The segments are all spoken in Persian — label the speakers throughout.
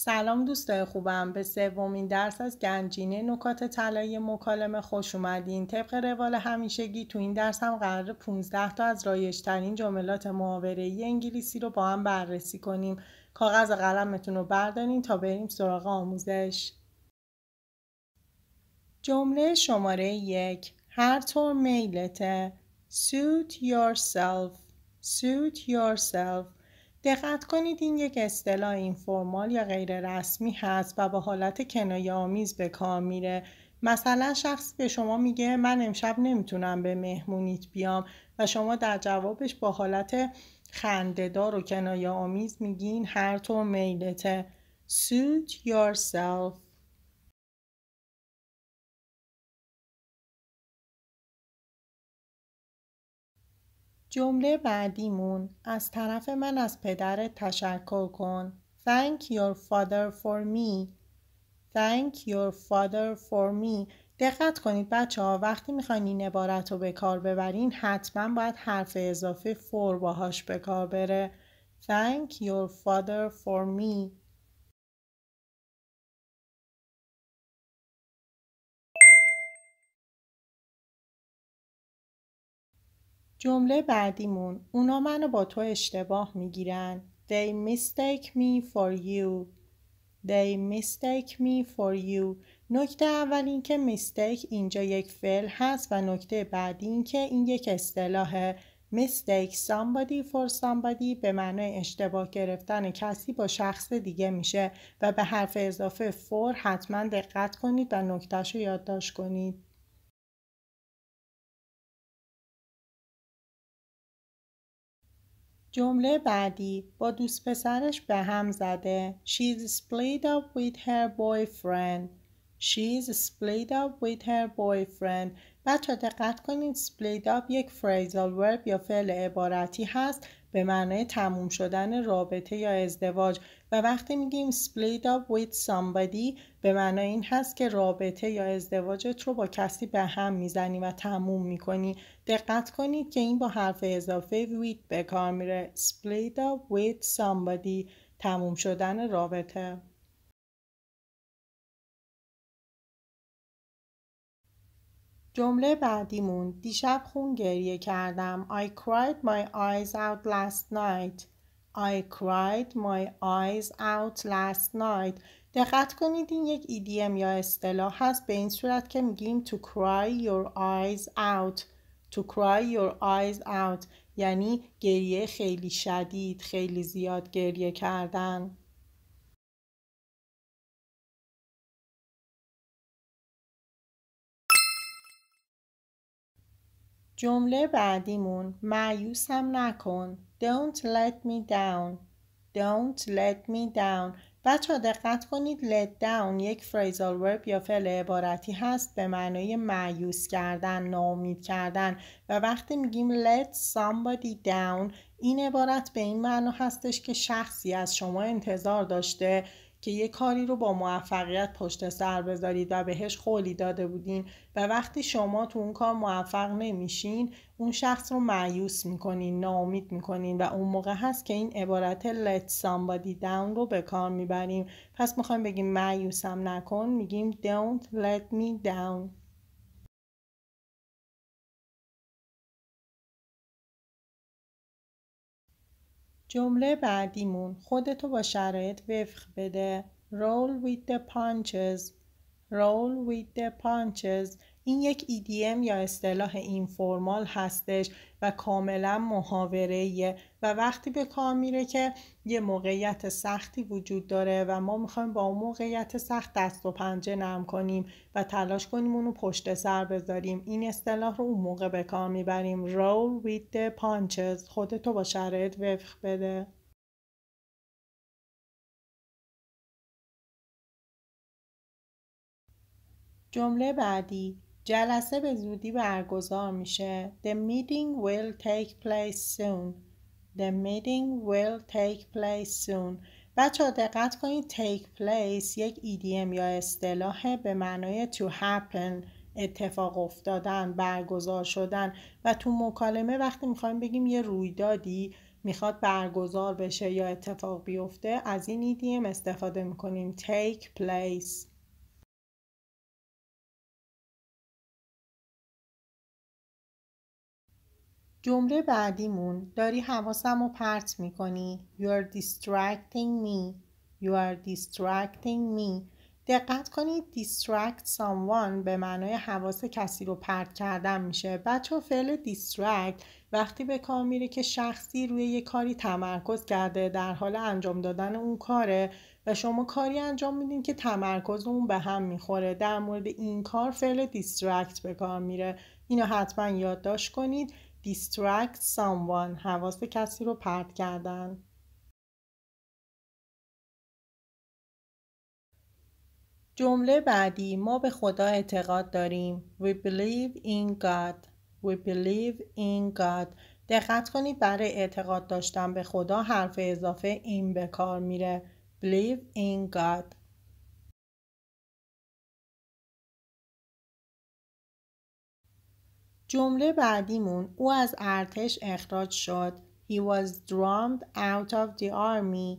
Speaker 1: سلام دوستای خوبم به سومین درس از گنجینه نکات طلایی مکالمه خوش اومدین طبق روال همیشگی تو این درس هم قرار 15 تا از رایشترین جملات محاوره انگلیسی رو با هم بررسی کنیم کاغذ قلمتون رو بردارین تا بریم سراغ آموزش جمله شماره یک هر طور میلته suit yourself suit yourself دقت کنید این یک اصطلاح اینفرمال یا غیر رسمی هست و با حالت کنایه آمیز به کار میره مثلا شخص به شما میگه من امشب نمیتونم به مهمونیت بیام و شما در جوابش با حالت خندهدار و کنایه آمیز میگین هر طور میلته
Speaker 2: suit yourself جمله بعدیمون از طرف من از پدرت تشکر کن Thank your
Speaker 1: father for me Thank your father for me دقت کنید بچه ها وقتی میخواین این عبارت رو به کار ببرین حتما باید حرف اضافه
Speaker 2: for باهاش به کار بره Thank your father for me جمله بعدیمون
Speaker 1: اونا منو با تو اشتباه میگیرن They mistake me for you They mistake me for you نکته اول اینکه میستیک اینجا یک فعل هست و نکته بعدی اینکه این یک اصطلاح mistake somebody for somebody به معنای اشتباه گرفتن کسی با شخص دیگه میشه
Speaker 2: و به حرف اضافه for حتما دقت کنید و نکتهش رو یادداشت کنید. جمله بعدی با دوست پسرش به هم زده She's
Speaker 1: split up with her boyfriend She's split up with her boyfriend بچه دقت کنید split up یک phrasal verb یا فعل عبارتی هست به معنای تموم شدن رابطه یا ازدواج و وقتی میگیم split up with somebody به معنای این هست که رابطه یا ازدواجت رو با کسی به هم میزنی و تموم میکنی دقت کنید که این با حرف اضافه
Speaker 2: with به کار میره split up with somebody تموم شدن رابطه جمله بعدیمون دیشب خون گریه کردم I cried my
Speaker 1: eyes out last night I cried my eyes out last night دقت کنید این یک ایدیم یا اصطلاح هست به این صورت که میگیم to cry your eyes out to cry your eyes out یعنی
Speaker 2: گریه خیلی شدید خیلی زیاد گریه کردن جمله بعدیمون معیوسم
Speaker 1: نکن Don't let me down Don't let me down بچه دقت کنید let down یک فریزال ورب یا فعل عبارتی هست به معنای معیوس کردن ناامید کردن و وقتی میگیم let somebody down این عبارت به این معنا هستش که شخصی از شما انتظار داشته که یه کاری رو با موفقیت پشت سر بذارید و بهش خولی داده بودین و وقتی شما تو اون کار موفق نمیشین اون شخص رو معیوس میکنین ناامید میکنین و اون موقع هست که این عبارت let somebody down رو به کار میبریم
Speaker 2: پس میخوایم بگیم معیوسم نکن میگیم don't let me down جمله بعدیمون خودتو با شرایط وفق
Speaker 1: بده roll with the punches roll with the punches این یک EDM یا اصطلاح اینفورمال هستش و کاملا محاوره و وقتی به کار میره که یه موقعیت سختی وجود داره و ما میخوایم با اون موقعیت سخت دست و پنجه نرم کنیم و تلاش کنیم اونو پشت سر بذاریم این اصطلاح رو اون موقع به کار میبریم roll with پانچز
Speaker 2: خودتو با شرایط وفق بده جمله بعدی
Speaker 1: جلسه به زودی برگزار میشه. The meeting will take place soon. The meeting will take place soon. بچه ها دقت کنید take place یک ایدیم یا اصطلاح به معنای to happen اتفاق افتادن برگزار شدن و تو مکالمه وقتی میخوایم بگیم یه رویدادی میخواد برگزار بشه یا اتفاق بیفته از این ایدیم استفاده
Speaker 2: میکنیم take place جمله بعدیمون
Speaker 1: داری حواسم رو پرت میکنی You are distracting me You are distracting me دقت کنید distract someone به معنای حواس کسی رو پرت کردن میشه بچه فعل distract وقتی به کار میره که شخصی روی یه کاری تمرکز کرده در حال انجام دادن اون کاره و شما کاری انجام میدین که تمرکز اون به هم میخوره در مورد این کار فعل distract به کار میره اینو حتما یادداشت کنید distract someone
Speaker 2: حواس کسی رو پرت کردن جمله بعدی ما به خدا اعتقاد داریم
Speaker 1: We believe in God We believe in God دقت کنید برای اعتقاد داشتن به خدا حرف اضافه این به کار میره Believe in
Speaker 2: God جمله بعدیمون او از ارتش اخراج شد
Speaker 1: He was drummed out of the army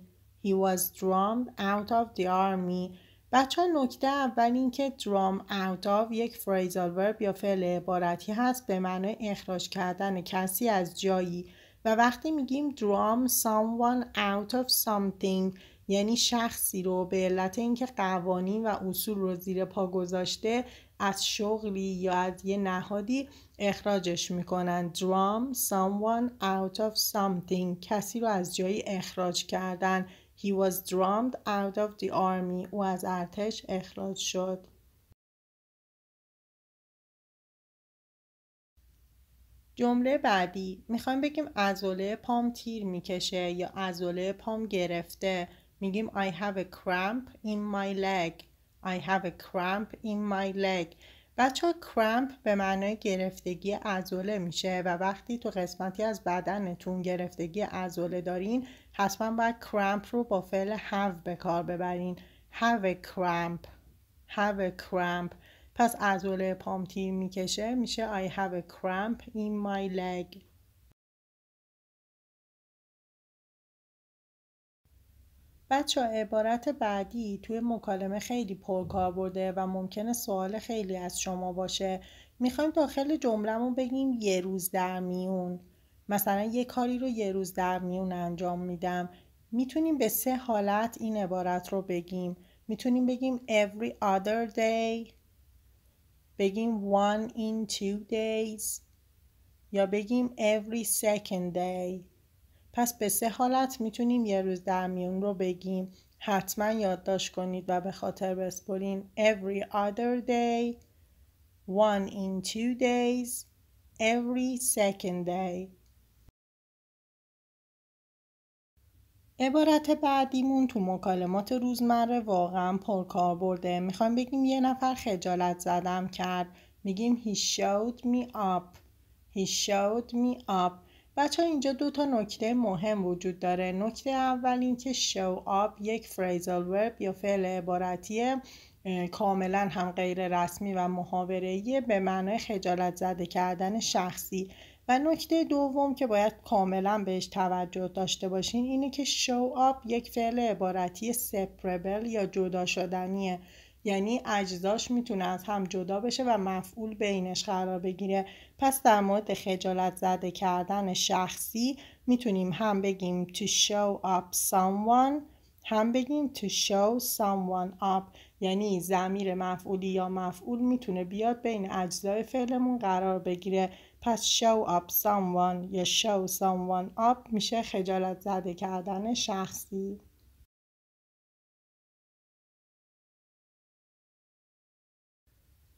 Speaker 1: He was drummed out of the army بچه نکته اول اینکه که درام out of یک فریزال ورب یا فعل عبارتی هست به معنای اخراج کردن کسی از جایی و وقتی میگیم درام someone out of something یعنی شخصی رو به علت اینکه قوانین و اصول رو زیر پا گذاشته از شغلی یا از یه نهادی اخراجش میکنن درام someone out of something کسی رو از جایی اخراج کردن he was drummed out of
Speaker 2: the army او از ارتش اخراج شد جمله بعدی میخوایم بگیم ازوله
Speaker 1: پام تیر میکشه یا عضله پام گرفته میگیم I have a cramp in my leg I have a cramp in my leg. بچه ها کرمپ به معنای گرفتگی ازوله میشه و وقتی تو قسمتی از بدنتون گرفتگی ازوله دارین حتما باید کرمپ رو با فعل have به کار ببرین have a cramp have a cramp پس ازوله پام
Speaker 2: میکشه میشه I have a cramp in my leg بچه ها عبارت
Speaker 1: بعدی توی مکالمه خیلی پرکار برده و ممکنه سوال خیلی از شما باشه میخوایم داخل جملهمون بگیم یه روز در میون مثلا یه کاری رو یه روز در میون انجام میدم میتونیم به سه حالت این عبارت رو بگیم میتونیم بگیم every other day بگیم one in two days یا بگیم every second day پس به سه حالت میتونیم یه روز در میون رو بگیم حتما یادداشت کنید و به خاطر بسپرین every other day one in two days every second day عبارت بعدیمون تو مکالمات روزمره واقعا پرکار برده میخوایم بگیم یه نفر خجالت زدم کرد میگیم he showed me up he showed me up بچه اینجا دو تا نکته مهم وجود داره نکته اول اینکه show up یک phrasal verb یا فعل عبارتی کاملا هم غیر رسمی و محاوره‌ای به معنای خجالت زده کردن شخصی و نکته دوم که باید کاملا بهش توجه داشته باشین اینه که show up یک فعل عبارتی سپربل یا جدا شدنیه یعنی اجزاش میتونه از هم جدا بشه و مفعول بینش قرار بگیره پس در مورد خجالت زده کردن شخصی میتونیم هم بگیم to show up someone هم بگیم to show someone up یعنی زمیر مفعولی یا مفعول میتونه بیاد بین اجزای فعلمون قرار بگیره پس show up someone یا show someone
Speaker 2: up میشه خجالت زده کردن شخصی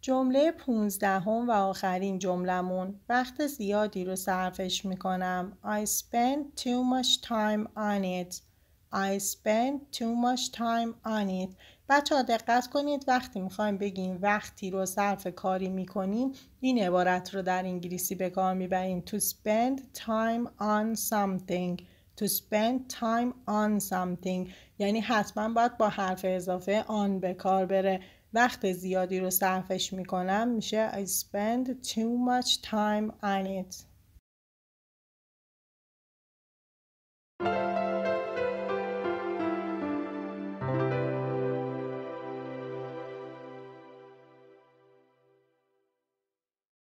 Speaker 2: جمله پونزدهم
Speaker 1: و آخرین جملمون وقت زیادی رو صرفش میکنم I spend too much time on it I spend too much time on it بچه ها دقت کنید وقتی میخوایم بگیم وقتی رو صرف کاری میکنیم این عبارت رو در انگلیسی به کار میبریم to spend time on something to spend time on something یعنی حتما باید با حرف اضافه on به کار بره وقت زیادی رو صرفش میکنم میشه I spend too much time on it